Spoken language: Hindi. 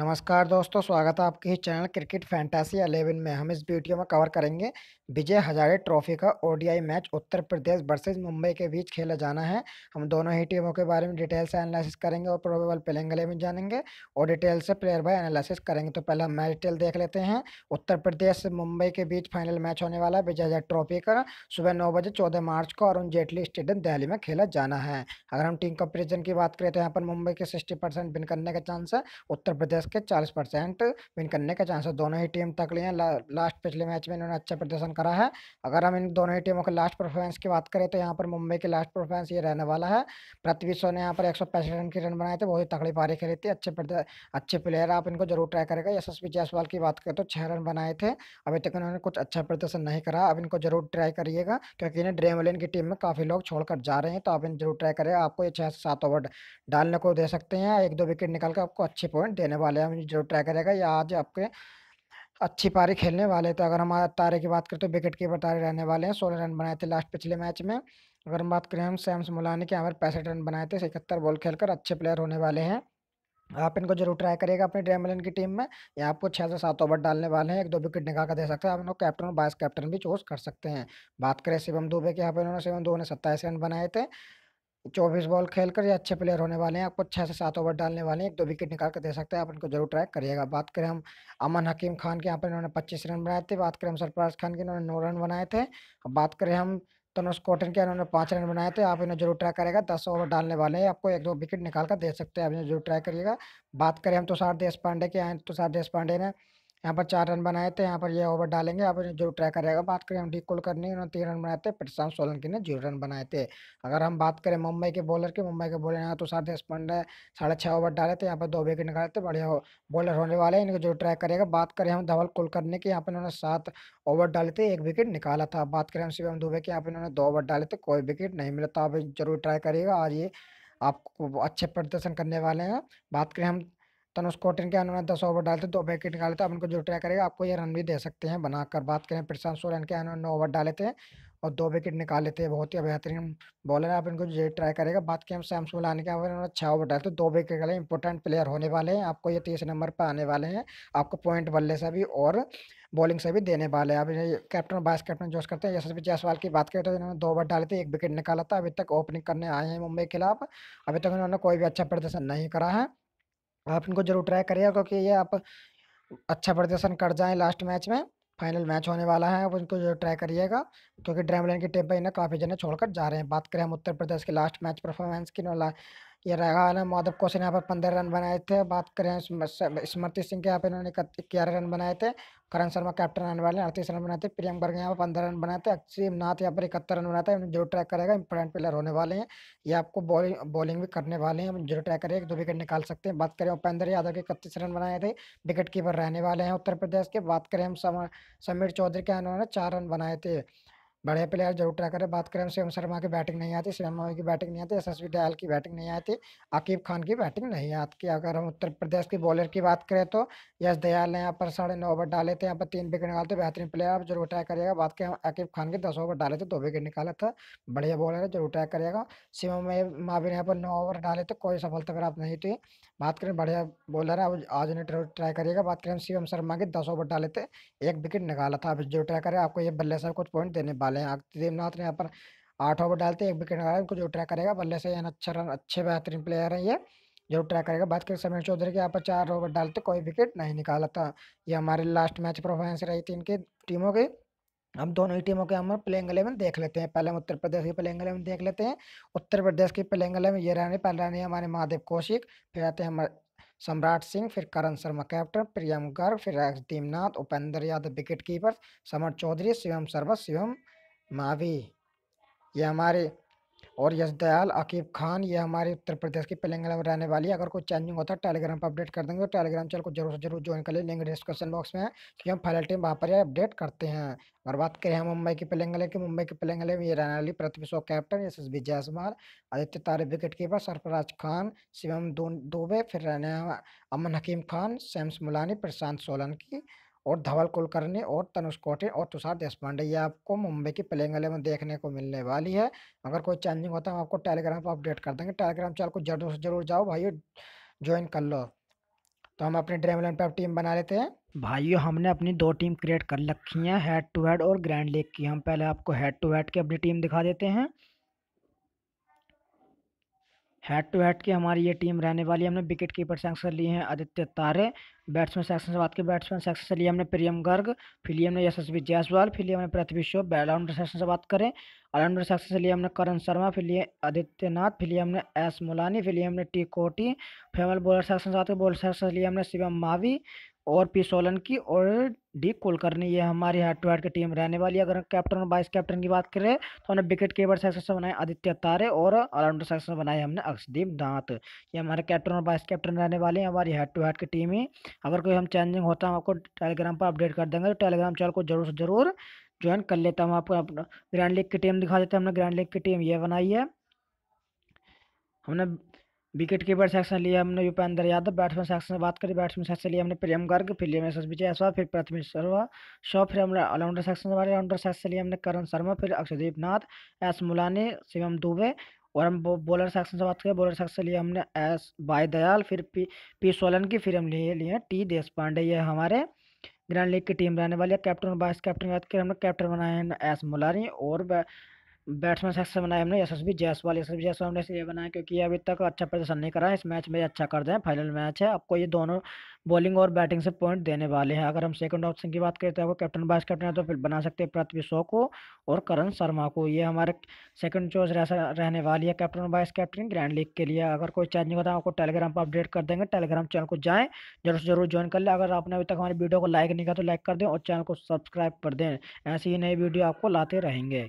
नमस्कार दोस्तों स्वागत है आपके ही चैनल क्रिकेट फैंटासी अलेवन में हम इस वीडियो में कवर करेंगे विजय हजारे ट्रॉफी का ODI match Uttar Pradesh versus Mumbai के बीच खेला जाना है हम दोनों ही टीमों के बारे में डिटेल से एनालिसिस करेंगे और प्रोबेबल प्लेंगले में जानेंगे और डिटेल से प्लेयर बाय एनालिसिस करेंगे तो पहले हम मैच डिटेल देख लेते हैं उत्तर प्रदेश मुंबई के बीच फाइनल मैच होने वाला है विजय हजार ट्रॉफी का सुबह नौ बजे चौदह मार्च को अरुण जेटली स्टेडियम दहली में खेला जाना है अगर हम टीम कंपेरिजन की बात करें तो यहाँ पर मुंबई के सिक्सटी विन करने का चांस है उत्तर प्रदेश के चालीस परसेंट विन करने के चांस है दोनों ही टीम तकली हैं ला, लास्ट पिछले मैच में इन्होंने अच्छा प्रदर्शन करा है अगर हम इन दोनों ही टीमों के लास्ट परफॉर्मेंस की बात करें तो यहाँ पर मुंबई की लास्ट परफॉर्मेंस ये रहने वाला है पृथ्वी शो ने यहाँ पर एक सौ पैंसठ रन के रन बनाए थे बहुत ही तकड़ी पारी खेली थी अच्छे अच्छे प्लेयर आप इनको जरूर ट्राई करेगा यशस्वी जायसवाल की बात करें तो छः रन बनाए थे अभी तक इन्होंने कुछ अच्छा प्रदर्शन नहीं करा अब इनको जरूर ट्राई करिएगा क्योंकि इन्हें ड्रेमलिन की टीम में काफ़ी लोग छोड़कर जा रहे हैं तो आप इन जरूर ट्राई करें आपको ये छः से सात ओवर डालने को दे सकते हैं एक दो विकेट निकाल कर आपको अच्छे पॉइंट देने वाले पहले हम जो ट्राई करेगा या आज आपके अच्छी पारी खेलने वाले तो अगर हम तारे की बात करें तो विकेट कीपर तारे रहने वाले हैं सोलह रन बनाए थे लास्ट पिछले मैच में अगर हम बात करें हम सैम्स मुलानी के यहाँ पर पैंसठ रन बनाए थे इकहत्तर बॉल खेलकर अच्छे प्लेयर होने वाले हैं आप इनको जरूर ट्राई करिएगा अपनी ड्रेमलन की टीम में या आपको छः से सात ओवर डालने वाले हैं एक दो विकेट निकाल कर दे सकते हैं आप इनको कैप्टन और वाइस कैप्टन भी चूज कर सकते हैं बात करें शिवम दुबे के यहाँ पर इन्होंने शिवम दुबे ने सत्ताईस रन बनाए थे चौबीस बॉल खेलकर ये अच्छे प्लेयर होने वाले हैं आपको छः से सात ओवर डालने वाले हैं एक दो विकेट निकाल कर दे सकते हैं आप इनको जरूर ट्रैक करिएगा बात करें हम अमन हकीम खान के यहाँ पर इन्होंने पच्चीस रन बनाए थे बात करें हम सरफराज खान के इन्होंने नौ रन बनाए थे बात करें हम तनुष कॉटन के इन्होंने पाँच रन बनाए थे आप इन्हें जरूर ट्राई करेगा दस ओवर डालने वाले हैं आपको एक दो विकेट निकाल कर दे सकते हैं आप इन्हें जरूर ट्राई करिएगा बात करें हम तुषार देश पांडे के यहाँ तुषार देश पांडे ने यहाँ पर चार रन बनाए थे यहाँ पर ये ओवर डालेंगे यहाँ पर जो ट्राई करेगा बात करें हम डी कोल करने उन्होंने तीन रन बनाए थे प्रशांत सोलंकी ने जीरो रन बनाए थे अगर हम बात करें मुंबई के बॉलर की मुंबई के बॉलर यहाँ तो सात दस पांडे साढ़े छः ओवर डाले थे यहाँ पर दो विकेट निकाले थे बढ़िया बॉलर होने वाले हैं इनको जो ट्राई करेगा बात करें हम धवल कुल करने की यहाँ पर इन्होंने सात ओवर डाले थे एक विकेट निकाला था बात करें हम शिवम दुबे की यहाँ पर इन्होंने दो ओवर डाले थे कोई विकेट नहीं मिला था आप जरूर ट्राई करिएगा आज ये आपको अच्छे प्रदर्शन करने वाले हैं बात करें हम तनुष तो कोटिन के उन्होंने दस ओवर डालते दो विकेट निकाले तो अब उनको जो ट्राई करेगा आपको ये रन भी दे सकते हैं बनाकर बात करें प्रशांत सोरेन के उन्होंने नौ ओवर डाले थे और दो विकेट निकाले थे बहुत ही बेहतरीन बॉलर है आप इनको जो ट्राई करेगा बात करें सैम लाने के उन्होंने छः ओवर डाले तो दो विकेट निकाले इंपॉर्टेंट प्लेयर होने वाले हैं आपको ये तीस नंबर पर आने वाले हैं आपको पॉइंट बल्ले से भी और बॉलिंग से भी देने वाले हैं अब कैप्टन वाइस कैप्टन जोश करते हैं यशस्वी जायसवाल की बात करें तो इन्होंने दो ओवर डाले थे एक विकेट निकाला था अभी तक ओपनिंग करने आए हैं मुंबई के खिलाफ अभी तक इन्होंने कोई भी अच्छा प्रदर्शन नहीं करा है आप इनको जरूर ट्राई करिएगा क्योंकि ये आप अच्छा प्रदर्शन कर जाएं लास्ट मैच में फाइनल मैच होने वाला है आप इनको जरूर ट्राई करिएगा क्योंकि ड्रैमलैंड की टीम पर इन्हें काफ़ी जने छोड़कर जा रहे हैं बात करें हम उत्तर प्रदेश के लास्ट मैच परफॉर्मेंस की ये रहेगा ना माधव कौशिक यहाँ पर पंद्रह रन बनाए थे बात करें स्मृति सिंह के यहाँ पर इन्होंने ग्यारह रन बनाए थे करण शर्मा कैप्टन रहने वाले अड़तीस रन बनाए थे प्रियम गर्ग यहाँ पर पंद्रह रन बनाए थे अक्षीम नाथ यहाँ पर इकहत्तर रन बनाए थे जीरो ट्रैक करेगा इंपॉर्टेंट प्लेयर होने वाले हैं ये आपको बॉलिंग बॉलिंग भी करने वाले हैं जीरो ट्रैक करेगा दो विकेट निकाल सकते हैं बात करें उपेंद्र यादव के इकतीस रन बनाए थे विकेट कीपर रहने वाले हैं उत्तर प्रदेश के बात करें हम समीर चौधरी के इन्होंने चार रन बनाए थे बड़े प्लेयर जरूर ट्राई करें बात करें शिवम शर्मा की बैटिंग नहीं आती शिवम की बैटिंग नहीं आती वी डयाल की बैटिंग नहीं आती आकिब खान की बैटिंग नहीं आती अगर हम उत्तर प्रदेश की बॉलर की बात करें तो यश दयाल ने यहाँ पर साढ़े नौ ओवर डाले थे यहाँ पर तीन विकेट निकालते बेहतरीन प्लेयर आप जरूर ट्राई करिएगा बात करें आकिब खान के दस ओवर डाले थे दो विकेट निकाला था बढ़िया बॉलर है जरूर ट्राई करिएगा शिवम महावीर ने यहाँ पर नौ ओवर डाले थे कोई सफलता प्राप्त नहीं थी बात करें बढ़िया बॉलर है अब आज ने ट्राई करिएगा बात करें शिवम शर्मा के दस ओवर डाले थे एक विकेट निकाला था अब जरूर ट्राई करें आपको ये बल्ले सर कुछ पॉइंट देने बाद वाले हैं देवनाथ ने यहाँ पर आठ ओवर डालते हैं एक विकेट लगाया उनको जो ट्रैक करेगा बल्ले से यानी अच्छा रन अच्छे बेहतरीन प्लेयर हैं ये जरूर ट्रैक करेगा बात करें समीर चौधरी के यहाँ पर चार ओवर डालते कोई विकेट नहीं निकाला था ये हमारे लास्ट मैच परफॉर्मेंस रही थी इनकी टीमों की हम दोनों ही टीमों के हम प्लेइंग इलेवन देख लेते हैं पहले हम उत्तर प्रदेश की प्लेइंग इलेवन देख लेते हैं उत्तर प्रदेश की प्लेइंग इलेवन ये रहने पहले रहने हमारे महादेव कौशिक फिर आते हैं हमारे सम्राट सिंह फिर करण शर्मा कैप्टन प्रियम गर्ग फिर दीमनाथ उपेंद्र यादव विकेट कीपर समर चौधरी शिवम शर्मा शिवम मावी ये हमारे और यशदयाल अकीब खान ये हमारे उत्तर प्रदेश के तेलंगाना में रहने वाली है अगर कोई चेंजिंग होता है टेलीग्राम पर अपडेट कर देंगे तो टेलीग्राम चैनल को जरूर से जरूर ज्वाइन कर लें लिंक डिस्क्रिप्शन बॉक्स में है क्योंकि हम फाइनल टीम वहाँ पर अपडेट करते हैं और बात करें हम मुंबई के पेलेंगले की मुंबई के पेलेंगले में ये रहने वाली Prithvi captain S S B Jaiswal Aditya Tare wicket keeper Sarfaraz Khan Shivam Dube फिर रहने अमन हकीम खान शैम्स मुलानी प्रशांत सोलन की और धवल कुलकर्णी और तनुष कोठी और तुषार देशपांडे ये आपको मुंबई की प्लेइंग में देखने को मिलने वाली है अगर कोई चेंजिंग होता है हम आपको टेलीग्राम पर अपडेट कर देंगे टेलीग्राम चैनल को जरूर से जरूर जाओ भाई ज्वाइन कर लो तो हम अपनी ड्रीम इलेवन पर टीम बना लेते हैं भाइयों हमने अपनी दो टीम क्रिएट कर रखी हैं हेड टू हेड और ग्रैंड लीग की हम पहले आपको हेड टू हेड की अपनी टीम दिखा देते हैं हेड टू हेड की हमारी ये टीम रहने वाली है हमने विकेट कीपर सेक्शन लिए हैं आदित्य तारे बैट्समैन सेक्शन से बात की बैट्समैन सेक्शन से लिए हमने प्रियम गर्ग फिर लिए हमने यशस्वी जायसवाल फिर लिए हमने पृथ्वी शो ऑलराउंडर सेक्शन से बात करें ऑलराउंडर सेक्शन से लिए हमने करण शर्मा फिर लिए आदित्यनाथ फिर लिए हमने एस मोलानी फिर लिए हमने टी कोटी फेमल बॉलर सेक्शन से बात करें बॉलर सेक्शन से लिए हमने शिवम मावी और पी सोलन की और डी कुलकर्णी ये हमारी हेड टू हेड की टीम रहने वाली है अगर हम कैप्टन और वाइस कैप्टन की बात करें तो हमने विकेट कीपर सेक्शन से बनाए आदित्य तारे और ऑलराउंडर सेक्शन बनाए हमने अक्षदीप दांत ये हमारे कैप्टन और वाइस कैप्टन रहने वाले हैं हमारी हेड टू हेड की टीम ही अगर कोई हम चेंजिंग होता है हम आपको टेलीग्राम पर अपडेट कर देंगे तो टेलीग्राम चैनल को जरूर से जरूर ज्वाइन कर लेता हूँ आपको अपना ग्रैंड लीग की टीम दिखा देते हैं हमने ग्रैंड लीग की टीम ये बनाई है हमने विकेट कीपर सेक्शन लिया हमने उपेंद्र यादव बैट्समैन सेक्शन बात करें बैट्समैन सेक्शन लिया हमने प्रेम गर्ग फिर लिया हमने विजय अश्वा फिर प्रथमेश शर्मा शॉ फिर हमने ऑलराउंडर सेक्शन वाले ऑलराउंडर सेक्शन लिया हमने करण शर्मा फिर अक्षदीप नाथ एस मुलानी शिवम दुबे और हम बॉलर सेक्शन से बात करें बॉलर सेक्शन लिए हमने एस भाई दयाल फिर पी पी सोलन की फिर हम लिए लिए टी देश पांडे ये हमारे ग्रैंड लीग की टीम रहने वाली है कैप्टन और वाइस कैप्टन बात करें हमने कैप्टन बनाए हैं एस मुलानी और बैट्समैन सेक्शन बनाया हमने S S B Jaiswal S S B Jaiswal हमने इसलिए बनाया क्योंकि ये अभी तक अच्छा प्रदर्शन नहीं करा है इस मैच में अच्छा कर दें फाइनल मैच है आपको ये दोनों बॉलिंग और बैटिंग से पॉइंट देने वाले हैं अगर हम सेकंड ऑप्शन की बात करें तो आपको कैप्टन वाइस कैप्टन है तो फिर बना सकते हैं पृथ्वी शो को और करण शर्मा को ये हमारे सेकंड चॉइस रहने वाली है captain vice captain grand league के लिए अगर कोई चेंज नहीं होता आपको टेलीग्राम पर अपडेट कर देंगे टेलीग्राम चैनल को जाएँ जरूर से जरूर ज्वाइन कर लें अगर आपने अभी तक हमारी वीडियो को लाइक नहीं किया तो लाइक कर दें और चैनल को सब्सक्राइब कर दें ऐसी ही नई वीडियो आपको लाते रहेंगे